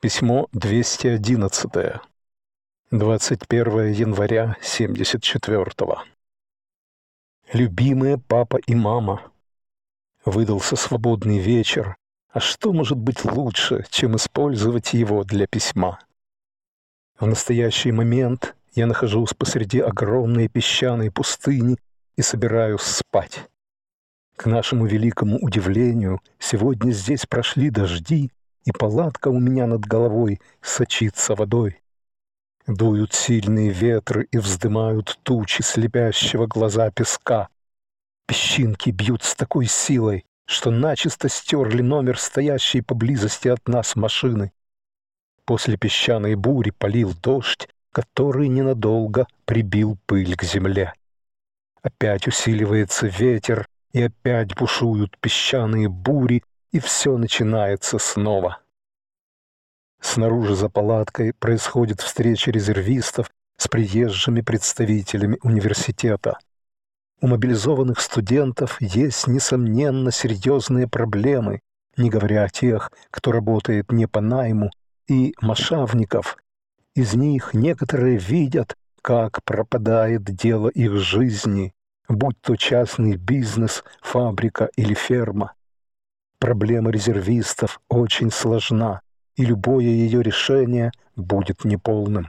Письмо 211. 21 января 74 -го. «Любимые папа и мама!» Выдался свободный вечер, а что может быть лучше, чем использовать его для письма? В настоящий момент я нахожусь посреди огромной песчаной пустыни и собираюсь спать. К нашему великому удивлению, сегодня здесь прошли дожди, и палатка у меня над головой сочится водой. Дуют сильные ветры и вздымают тучи слепящего глаза песка. Песчинки бьют с такой силой, что начисто стерли номер стоящей поблизости от нас машины. После песчаной бури полил дождь, который ненадолго прибил пыль к земле. Опять усиливается ветер, и опять бушуют песчаные бури, и все начинается снова. Снаружи за палаткой происходит встреча резервистов с приезжими представителями университета. У мобилизованных студентов есть, несомненно, серьезные проблемы, не говоря о тех, кто работает не по найму, и машавников. Из них некоторые видят, как пропадает дело их жизни, будь то частный бизнес, фабрика или ферма. Проблема резервистов очень сложна, и любое ее решение будет неполным.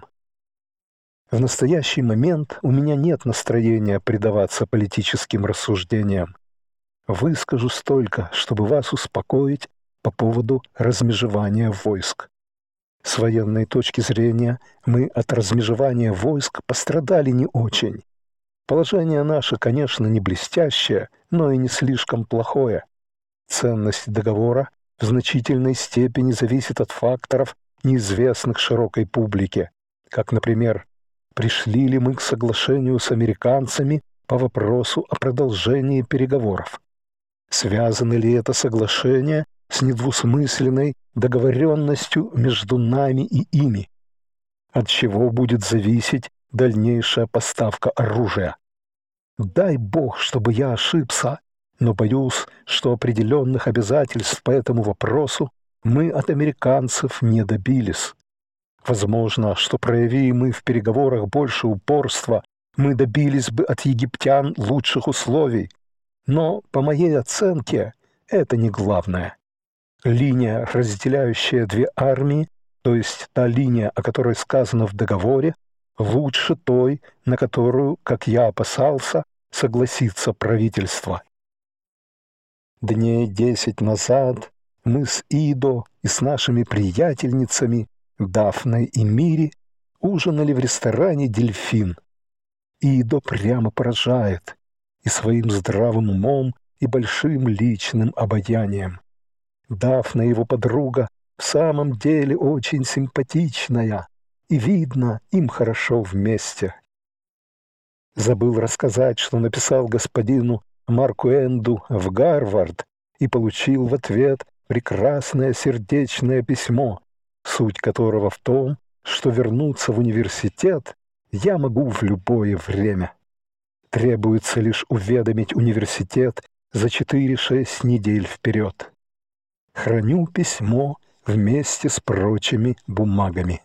В настоящий момент у меня нет настроения предаваться политическим рассуждениям. Выскажу столько, чтобы вас успокоить по поводу размежевания войск. С военной точки зрения мы от размежевания войск пострадали не очень. Положение наше, конечно, не блестящее, но и не слишком плохое. Ценность договора в значительной степени зависит от факторов, неизвестных широкой публике, как, например, пришли ли мы к соглашению с американцами по вопросу о продолжении переговоров. Связано ли это соглашение с недвусмысленной договоренностью между нами и ими? От чего будет зависеть дальнейшая поставка оружия? Дай бог, чтобы я ошибся, но боюсь, что определенных обязательств по этому вопросу мы от американцев не добились. Возможно, что прояви мы в переговорах больше упорства, мы добились бы от египтян лучших условий. Но, по моей оценке, это не главное. Линия, разделяющая две армии, то есть та линия, о которой сказано в договоре, лучше той, на которую, как я опасался, согласится правительство. Дней десять назад мы с Идо и с нашими приятельницами Дафной и Мири ужинали в ресторане «Дельфин». Идо прямо поражает и своим здравым умом, и большим личным обаянием. Дафна, его подруга, в самом деле очень симпатичная, и видно, им хорошо вместе. Забыл рассказать, что написал господину Марку Энду в Гарвард и получил в ответ прекрасное сердечное письмо, суть которого в том, что вернуться в университет я могу в любое время. Требуется лишь уведомить университет за 4-6 недель вперед. Храню письмо вместе с прочими бумагами.